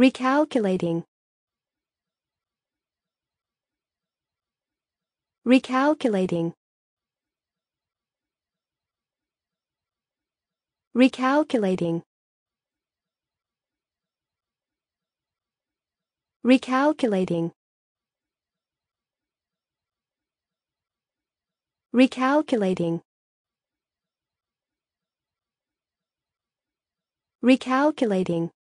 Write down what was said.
Recalculating. Recalculating. Recalculating. Recalculating. Recalculating. Recalculating.